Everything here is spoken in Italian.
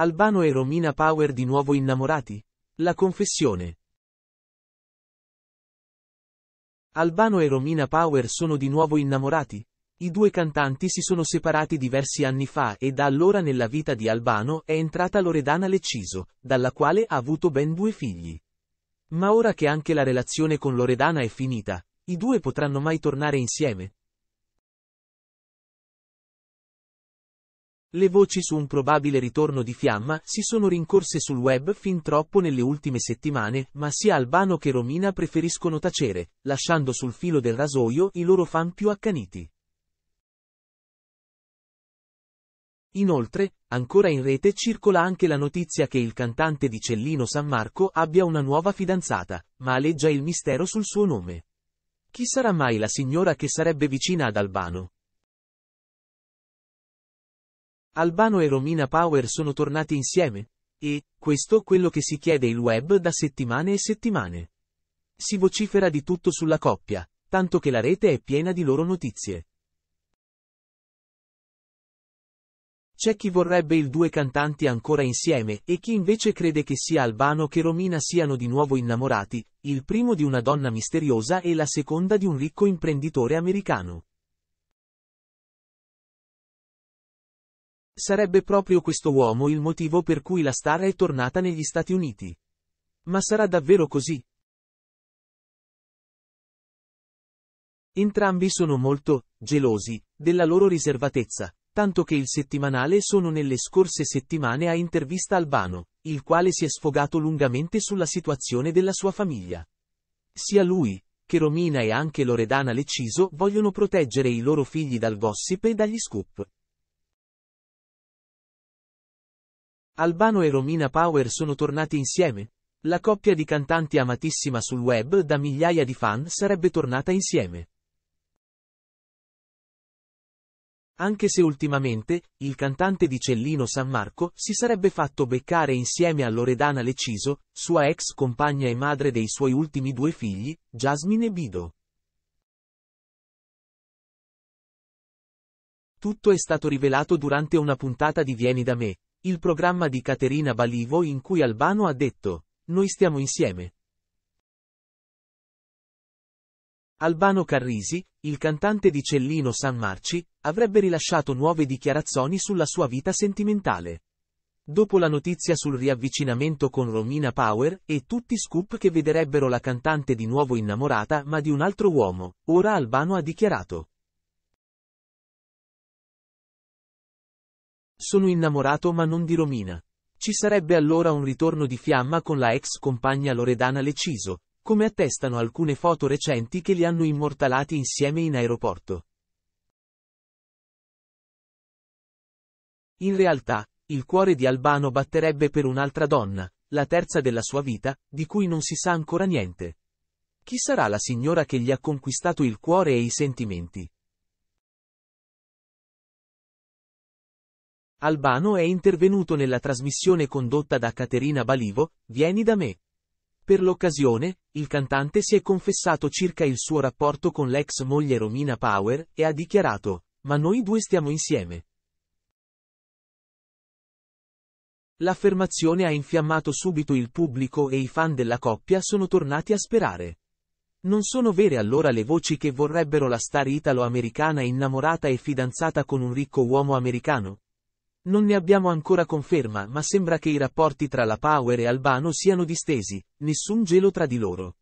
Albano e Romina Power di nuovo innamorati? La confessione. Albano e Romina Power sono di nuovo innamorati? I due cantanti si sono separati diversi anni fa e da allora nella vita di Albano è entrata Loredana Lecciso, dalla quale ha avuto ben due figli. Ma ora che anche la relazione con Loredana è finita, i due potranno mai tornare insieme? Le voci su un probabile ritorno di Fiamma si sono rincorse sul web fin troppo nelle ultime settimane, ma sia Albano che Romina preferiscono tacere, lasciando sul filo del rasoio i loro fan più accaniti. Inoltre, ancora in rete circola anche la notizia che il cantante di Cellino San Marco abbia una nuova fidanzata, ma aleggia il mistero sul suo nome. Chi sarà mai la signora che sarebbe vicina ad Albano? Albano e Romina Power sono tornati insieme? E, questo quello che si chiede il web da settimane e settimane. Si vocifera di tutto sulla coppia, tanto che la rete è piena di loro notizie. C'è chi vorrebbe i due cantanti ancora insieme e chi invece crede che sia Albano che Romina siano di nuovo innamorati, il primo di una donna misteriosa e la seconda di un ricco imprenditore americano. Sarebbe proprio questo uomo il motivo per cui la star è tornata negli Stati Uniti. Ma sarà davvero così? Entrambi sono molto gelosi della loro riservatezza, tanto che il settimanale sono nelle scorse settimane a intervista Albano, il quale si è sfogato lungamente sulla situazione della sua famiglia. Sia lui, che Romina e anche Loredana Leciso vogliono proteggere i loro figli dal gossip e dagli scoop. Albano e Romina Power sono tornati insieme? La coppia di cantanti amatissima sul web da migliaia di fan sarebbe tornata insieme. Anche se ultimamente, il cantante di Cellino San Marco si sarebbe fatto beccare insieme a Loredana Leciso, sua ex compagna e madre dei suoi ultimi due figli, Jasmine e Bido. Tutto è stato rivelato durante una puntata di Vieni da me, il programma di Caterina Balivo in cui Albano ha detto, noi stiamo insieme. Albano Carrisi, il cantante di Cellino San Marci, avrebbe rilasciato nuove dichiarazioni sulla sua vita sentimentale. Dopo la notizia sul riavvicinamento con Romina Power e tutti scoop che vedrebbero la cantante di nuovo innamorata ma di un altro uomo, ora Albano ha dichiarato. Sono innamorato ma non di Romina. Ci sarebbe allora un ritorno di fiamma con la ex compagna Loredana Leciso, come attestano alcune foto recenti che li hanno immortalati insieme in aeroporto. In realtà, il cuore di Albano batterebbe per un'altra donna, la terza della sua vita, di cui non si sa ancora niente. Chi sarà la signora che gli ha conquistato il cuore e i sentimenti? Albano è intervenuto nella trasmissione condotta da Caterina Balivo, Vieni da me. Per l'occasione, il cantante si è confessato circa il suo rapporto con l'ex moglie Romina Power e ha dichiarato, ma noi due stiamo insieme. L'affermazione ha infiammato subito il pubblico e i fan della coppia sono tornati a sperare. Non sono vere allora le voci che vorrebbero la star italo-americana innamorata e fidanzata con un ricco uomo americano? Non ne abbiamo ancora conferma, ma sembra che i rapporti tra la Power e Albano siano distesi, nessun gelo tra di loro.